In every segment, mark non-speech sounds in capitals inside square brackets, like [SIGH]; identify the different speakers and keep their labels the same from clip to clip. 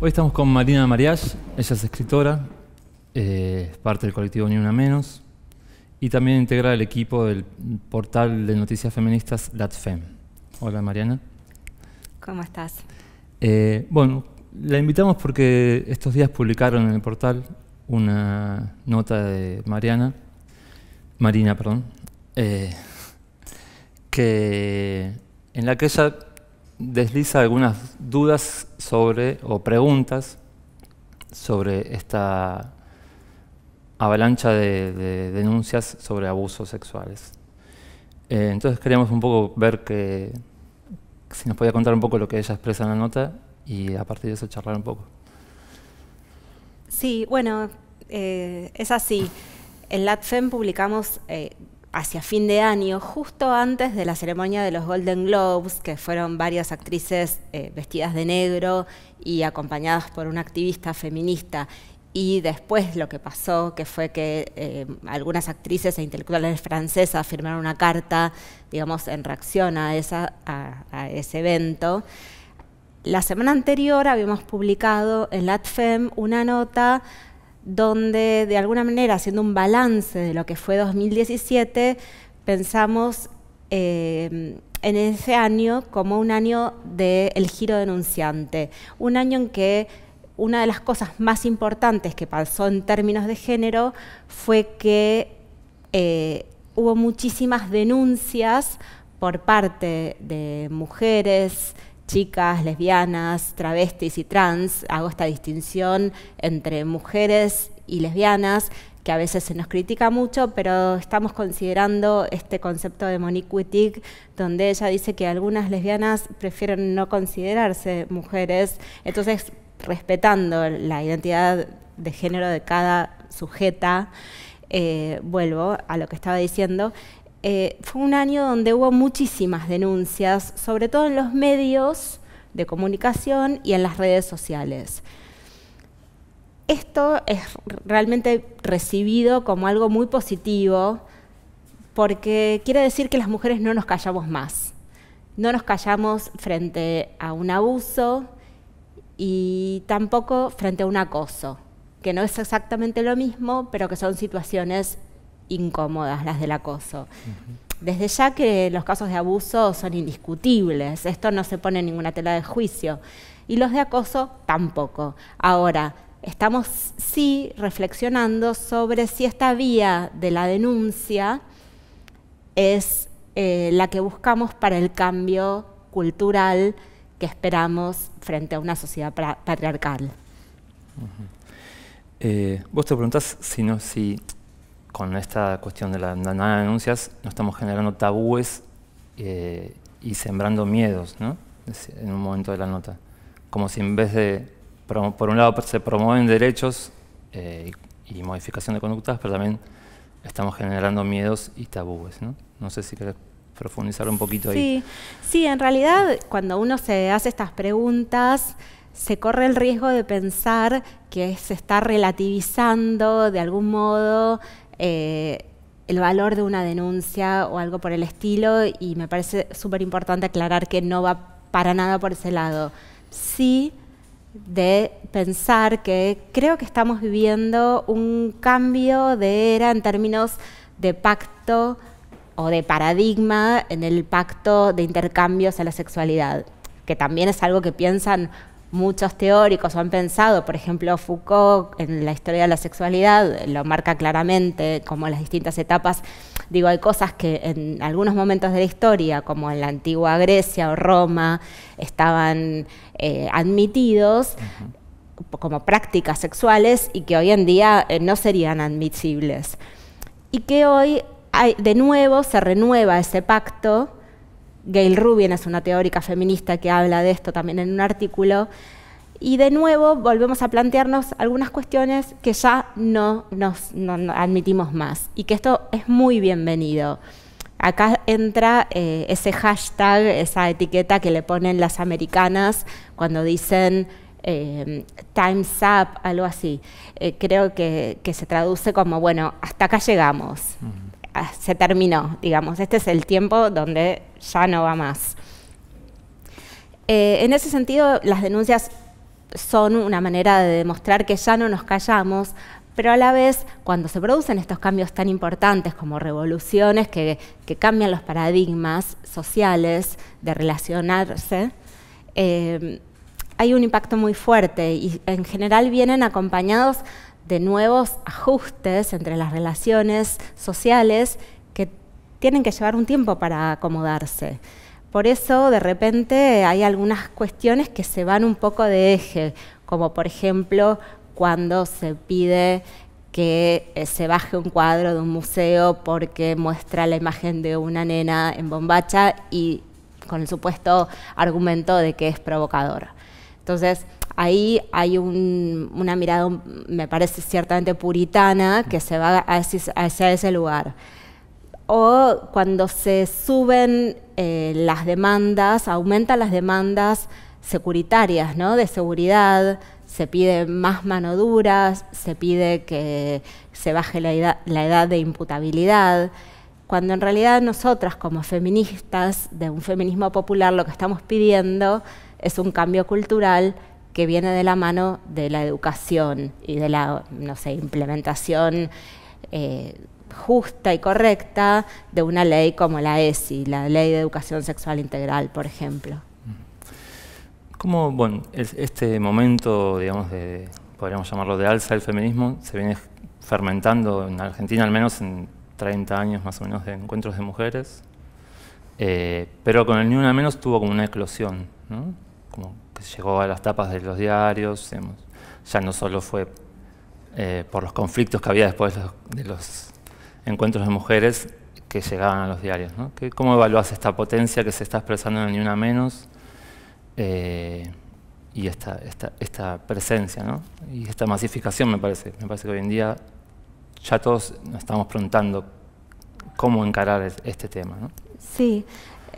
Speaker 1: Hoy estamos con Marina Marias, ella es escritora, eh, parte del colectivo Ni Una Menos y también integra el equipo del portal de noticias feministas LatFem. Hola Mariana. ¿Cómo estás? Eh, bueno, la invitamos porque estos días publicaron en el portal una nota de Mariana, Marina, perdón, eh, que en la que ella desliza algunas dudas sobre o preguntas sobre esta avalancha de, denuncias sobre abusos sexuales. Eh, entonces queríamos un poco ver que si nos podía contar un poco lo que ella expresa en la nota y a partir de eso charlar un poco.
Speaker 2: Sí, bueno, eh, es así. En LATFEM publicamos eh, hacia fin de año, justo antes de la ceremonia de los Golden Globes, que fueron varias actrices eh, vestidas de negro y acompañadas por una activista feminista. Y después lo que pasó, que fue que eh, algunas actrices e intelectuales francesas firmaron una carta, digamos, en reacción a, a ese evento. La semana anterior habíamos publicado en LATFEM una nota donde de alguna manera, haciendo un balance de lo que fue 2017, pensamos eh, en ese año como un año del giro denunciante, un año en que una de las cosas más importantes que pasó en términos de género fue que eh, hubo muchísimas denuncias por parte de mujeres, chicas, lesbianas, travestis y trans. Hago esta distinción entre mujeres y lesbianas, que a veces se nos critica mucho, pero estamos considerando este concepto de Monique Wittig, donde ella dice que algunas lesbianas prefieren no considerarse mujeres, entonces respetando la identidad de género de cada sujeta, eh, vuelvo a lo que estaba diciendo, eh, fue un año donde hubo muchísimas denuncias, sobre todo en los medios de comunicación y en las redes sociales. Esto es realmente recibido como algo muy positivo porque quiere decir que las mujeres no nos callamos más. No nos callamos frente a un abuso y tampoco frente a un acoso, que no es exactamente lo mismo, pero que son situaciones incómodas, las del acoso. Desde ya que los casos de abuso son indiscutibles, esto no se pone en ninguna tela de juicio, y los de acoso tampoco. Ahora, estamos sí reflexionando sobre si esta vía de la denuncia es eh, la que buscamos para el cambio cultural que esperamos frente a una sociedad patriarcal.
Speaker 1: Eh, vos te preguntás si, no, si con esta cuestión de la nada denuncias, no estamos generando tabúes eh, y sembrando miedos, ¿no? En un momento de la nota. Como si en vez de, por un lado, pues, se promueven derechos eh, y, modificación de conductas, pero también estamos generando miedos y tabúes, ¿no? sé si querés profundizar un poquito sí. ahí.
Speaker 2: Sí, en realidad, cuando uno se hace estas preguntas, se corre el riesgo de pensar que se está relativizando de algún modo eh, el valor de una denuncia o algo por el estilo y me parece súper importante aclarar que no va para nada por ese lado. Sí de pensar que creo que estamos viviendo un cambio de era en términos de pacto o de paradigma en el pacto de intercambios a la sexualidad, que también es algo que piensan Muchos teóricos han pensado, por ejemplo, Foucault en la historia de la sexualidad lo marca claramente como las distintas etapas. Digo, hay cosas que en algunos momentos de la historia, como en la antigua Grecia o Roma, estaban eh, admitidos como prácticas sexuales y que hoy en día eh, no serían admisibles. Y que hoy de nuevo se renueva ese pacto Gail Rubin es una teórica feminista que habla de esto también en un artículo. Y de nuevo volvemos a plantearnos algunas cuestiones que ya no nos admitimos más y que esto es muy bienvenido. Acá entra eh, ese hashtag, esa etiqueta que le ponen las americanas cuando dicen eh, Time's Up, algo así. Eh, creo que, se traduce como, bueno, hasta acá llegamos. Ah, se terminó, digamos, este es el tiempo donde ya no va más. Eh, en ese sentido, las denuncias son una manera de demostrar que ya no nos callamos, pero a la vez, cuando se producen estos cambios tan importantes como revoluciones que, cambian los paradigmas sociales de relacionarse, eh, hay un impacto muy fuerte y en general vienen acompañados de nuevos ajustes entre las relaciones sociales que tienen que llevar un tiempo para acomodarse. Por eso, de repente, hay algunas cuestiones que se van un poco de eje, como por ejemplo cuando se pide que eh, se baje un cuadro de un museo porque muestra la imagen de una nena en bombacha y con el supuesto argumento de que es provocador. Entonces, ahí hay una mirada, me parece ciertamente puritana, que se va hacia, ese lugar. O cuando se suben eh, las demandas, aumentan las demandas securitarias, de seguridad, se pide más mano dura, se pide que se baje la edad de imputabilidad cuando en realidad nosotras como feministas de un feminismo popular lo que estamos pidiendo es un cambio cultural que viene de la mano de la educación y de la implementación eh, justa y correcta de una ley como la ESI, la Ley de Educación Sexual Integral, por ejemplo.
Speaker 1: ¿Cómo bueno, este momento, digamos, de, podríamos llamarlo de alza del feminismo, se viene fermentando en Argentina, al menos en 30 años más o menos de encuentros de mujeres? Eh, pero con el Ni Una Menos tuvo como una eclosión, ¿no? llegó a las tapas de los diarios, ya no solo fue eh, por los conflictos que había después de los, encuentros de mujeres que llegaban a los diarios. ¿no? ¿Cómo evaluás esta potencia que se está expresando en Ni Una Menos eh, y esta, esta, esta presencia ¿no? y esta masificación, me parece? Me parece que hoy en día ya todos nos estamos preguntando cómo encarar este tema. ¿no?
Speaker 2: Sí,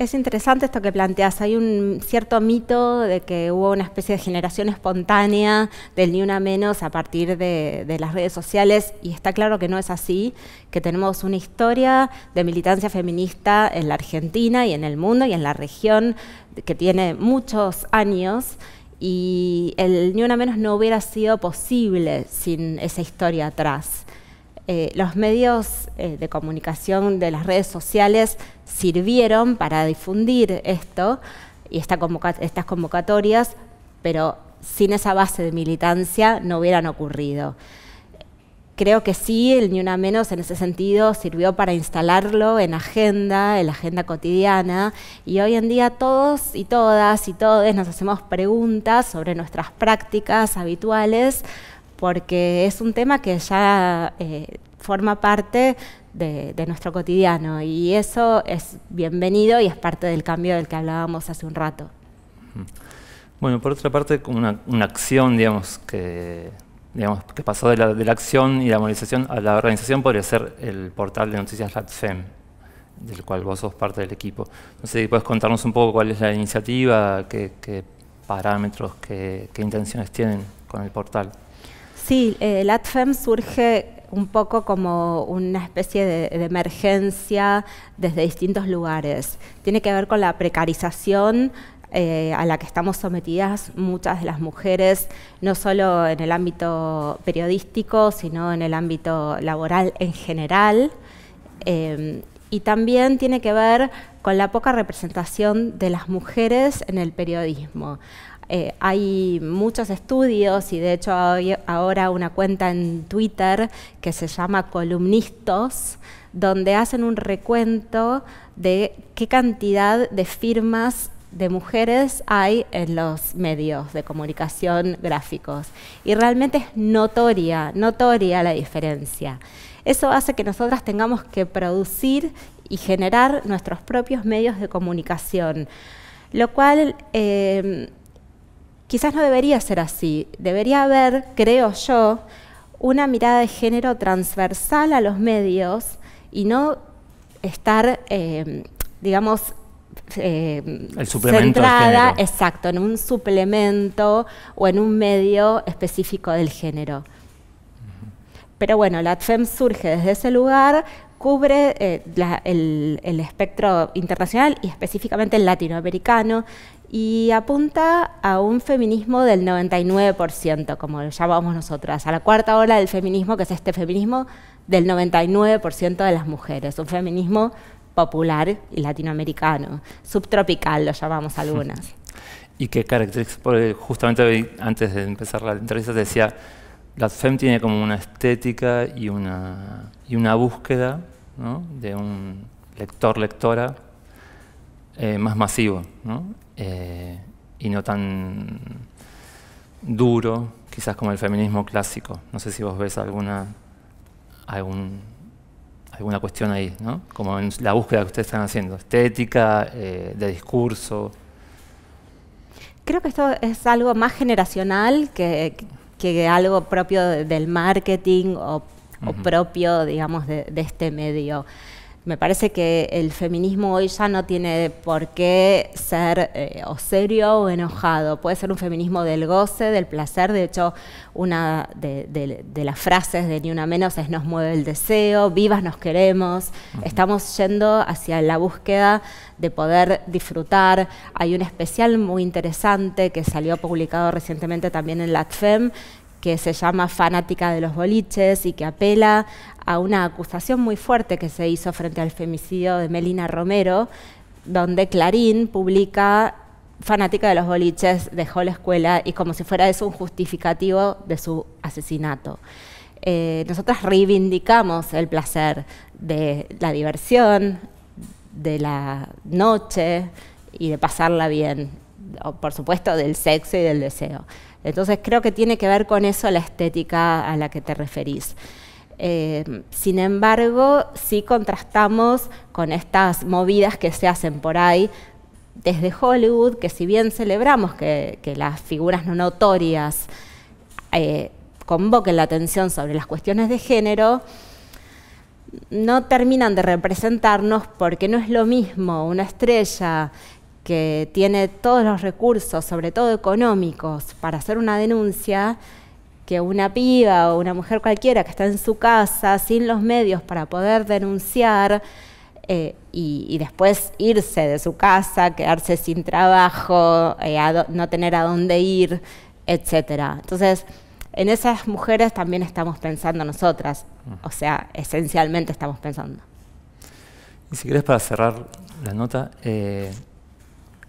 Speaker 2: es interesante esto que planteas. Hay un cierto mito de que hubo una especie de generación espontánea del ni una menos a partir de, las redes sociales y está claro que no es así, que tenemos una historia de militancia feminista en la Argentina y en el mundo y en la región que tiene muchos años y el ni una menos no hubiera sido posible sin esa historia atrás. Eh, los medios eh, de comunicación de las redes sociales sirvieron para difundir esto y estas convocatorias, pero sin esa base de militancia no hubieran ocurrido. Creo que sí, el Ni Una Menos en ese sentido sirvió para instalarlo en agenda, en la agenda cotidiana, y hoy en día todos y todas y todes nos hacemos preguntas sobre nuestras prácticas habituales porque es un tema que ya eh, forma parte de, nuestro cotidiano y eso es bienvenido y es parte del cambio del que hablábamos hace un rato.
Speaker 1: Bueno, por otra parte, una, una acción, digamos, que, digamos, que pasó de la, acción y la movilización a la organización podría ser el portal de noticias Latfem, del cual vos sos parte del equipo. No sé si puedes contarnos un poco cuál es la iniciativa, qué, parámetros, qué intenciones tienen con el portal.
Speaker 2: Sí, eh, el ADFEM surge un poco como una especie de, emergencia desde distintos lugares. Tiene que ver con la precarización eh, a la que estamos sometidas muchas de las mujeres, no solo en el ámbito periodístico, sino en el ámbito laboral en general. Eh, y también tiene que ver con la poca representación de las mujeres en el periodismo. Eh, hay muchos estudios y de hecho hay ahora una cuenta en Twitter que se llama Columnistos, donde hacen un recuento de qué cantidad de firmas de mujeres hay en los medios de comunicación gráficos. Y realmente es notoria, notoria la diferencia. Eso hace que nosotras tengamos que producir y generar nuestros propios medios de comunicación, lo cual eh, quizás no debería ser así. Debería haber, creo yo, una mirada de género transversal a los medios y no estar, eh, digamos, eh, centrada, exacto, en un suplemento o en un medio específico del género. Pero bueno, la ATFEM surge desde ese lugar, cubre eh, el, el, espectro internacional y específicamente el latinoamericano y apunta a un feminismo del 99%, como lo llamamos nosotras, a la cuarta ola del feminismo, que es este feminismo del 99% de las mujeres, un feminismo popular y latinoamericano, subtropical lo llamamos algunas.
Speaker 1: [LAUGHS] Y qué características, eh, justamente antes de empezar la entrevista te decía, la FEM tiene como una estética y una, y una búsqueda de un lector, lectora, eh, más masivo eh, y no tan duro, quizás como el feminismo clásico. No sé si vos ves alguna, algún, alguna cuestión ahí, ¿no? como en la búsqueda que ustedes están haciendo, estética, eh, de discurso.
Speaker 2: Creo que esto es algo más generacional que, que algo propio del marketing o, propio, digamos, de este medio. Me parece que el feminismo hoy ya no tiene por qué ser eh, o serio o enojado. Puede ser un feminismo del goce, del placer. De hecho, una de, las frases de Ni Una Menos es nos mueve el deseo, vivas nos queremos. Estamos yendo hacia la búsqueda de poder disfrutar. Hay un especial muy interesante que salió publicado recientemente también en LATFEM que se llama Fanática de los Boliches y que apela a una acusación muy fuerte que se hizo frente al femicidio de Melina Romero, donde Clarín publica Fanática de los Boliches, dejó la escuela y como si fuera eso un justificativo de su asesinato. Eh, nosotras reivindicamos el placer de la diversión, de la noche y de pasarla bien, por supuesto del sexo y del deseo. Entonces creo que tiene que ver con eso la estética a la que te referís. Eh, sin embargo, sí contrastamos con estas movidas que se hacen por ahí desde Hollywood, que si bien celebramos que, las figuras no notorias eh, convoquen la atención sobre las cuestiones de género, no terminan de representarnos porque no es lo mismo una estrella que tiene todos los recursos, sobre todo económicos, para hacer una denuncia, que una piba o una mujer cualquiera que está en su casa sin los medios para poder denunciar eh, y, después irse de su casa, quedarse sin trabajo, eh, no tener a dónde ir, etcétera. Entonces, en esas mujeres también estamos pensando nosotras, o sea, esencialmente estamos pensando.
Speaker 1: Y si querés para cerrar la nota, eh,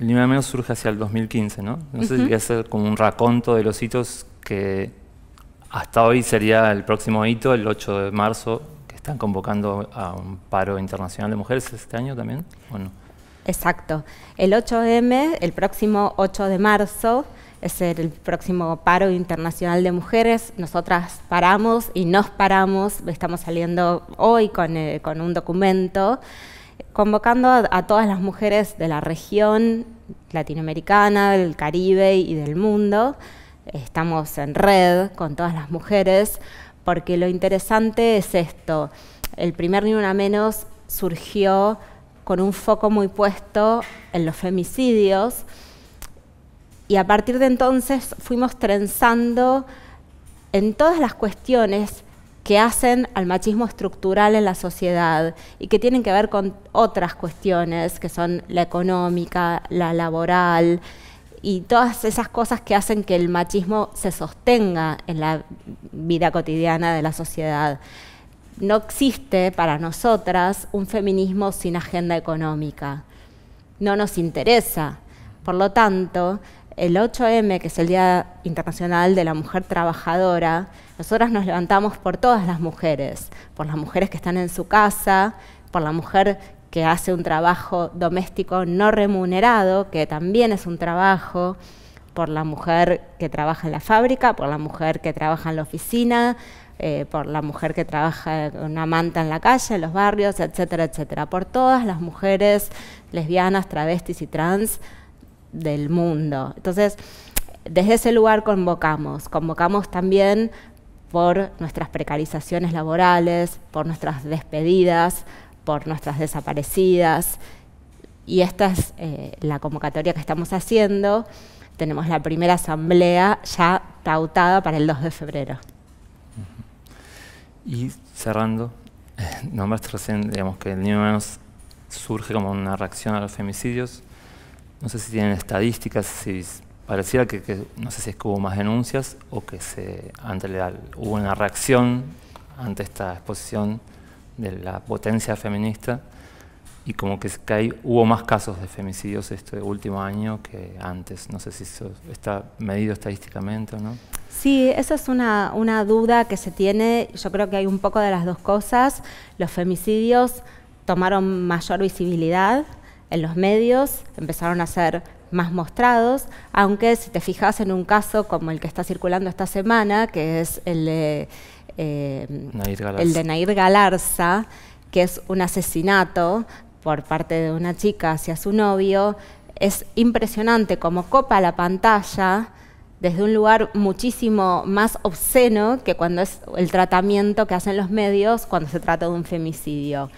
Speaker 1: el Ni Menos surge hacia el 2015, ¿no? No sé si voy a hacer como un raconto de los hitos que hasta hoy sería el próximo hito, el 8 de marzo, que están convocando a un paro internacional de mujeres este año también, ¿o no?
Speaker 2: Exacto. El 8M, el próximo 8 de marzo, es el próximo paro internacional de mujeres. Nosotras paramos y nos paramos, estamos saliendo hoy con, eh, con un documento convocando a, todas las mujeres de la región latinoamericana, del Caribe y del mundo. Estamos en red con todas las mujeres, porque lo interesante es esto. El primer Ni Una Menos surgió con un foco muy puesto en los femicidios y a partir de entonces fuimos trenzando en todas las cuestiones que hacen al machismo estructural en la sociedad y que tienen que ver con otras cuestiones, que son la económica, la laboral, y todas esas cosas que hacen que el machismo se sostenga en la vida cotidiana de la sociedad. No existe para nosotras un feminismo sin agenda económica. No nos interesa. Por lo tanto, el 8M, que es el Día Internacional de la Mujer Trabajadora, nosotras nos levantamos por todas las mujeres, por las mujeres que están en su casa, por la mujer que hace un trabajo doméstico no remunerado, que también es un trabajo, por la mujer que trabaja en la fábrica, por la mujer que trabaja en la oficina, eh, por la mujer que trabaja en una manta en la calle, en los barrios, etcétera, etcétera. Por todas las mujeres lesbianas, travestis y trans del mundo. Entonces, desde ese lugar convocamos, convocamos también por nuestras precarizaciones laborales, por nuestras despedidas, por nuestras desaparecidas. Y esta es eh, la convocatoria que estamos haciendo. Tenemos la primera asamblea ya tautada para el 2 de febrero.
Speaker 1: Y cerrando, eh, nombraste recién digamos, que el Niño Menos surge como una reacción a los femicidios no sé si tienen estadísticas, si pareciera que, no sé si es hubo más denuncias o que se, ante hubo una reacción ante esta exposición de la potencia feminista y como que, hubo más casos de femicidios este último año que antes. No sé si eso está medido estadísticamente o no.
Speaker 2: Sí, esa es una, una duda que se tiene. Yo creo que hay un poco de las dos cosas. Los femicidios tomaron mayor visibilidad en los medios empezaron a ser más mostrados, aunque si te fijas en un caso como el que está circulando esta semana, que es el de, eh, el de Nair Galarza, que es un asesinato por parte de una chica hacia su novio, es impresionante cómo copa la pantalla desde un lugar muchísimo más obsceno que cuando es el tratamiento que hacen los medios cuando se trata de un femicidio.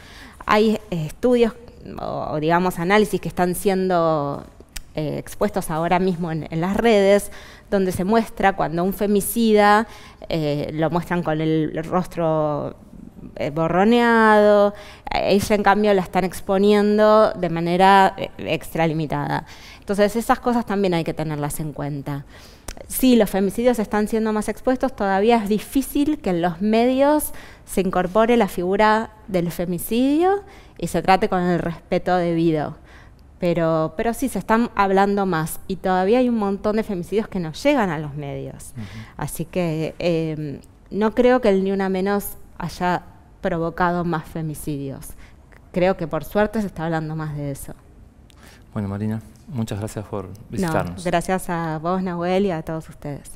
Speaker 2: Hay estudios o, digamos análisis que están siendo eh, expuestos ahora mismo en, las redes, donde se muestra cuando un femicida eh, lo muestran con el rostro eh, borroneado, ella en cambio la están exponiendo de manera extralimitada. Entonces esas cosas también hay que tenerlas en cuenta. Si los femicidios están siendo más expuestos, todavía es difícil que en los medios se incorpore la figura del femicidio y se trate con el respeto debido. Pero, pero sí, se están hablando más y todavía hay un montón de femicidios que no llegan a los medios. Así que em, no creo que el Ni Una Menos haya provocado más femicidios. Creo que por suerte se está hablando más de eso.
Speaker 1: Bueno, Marina, muchas gracias por visitarnos.
Speaker 2: gracias a vos, Nahuel, y a todos ustedes.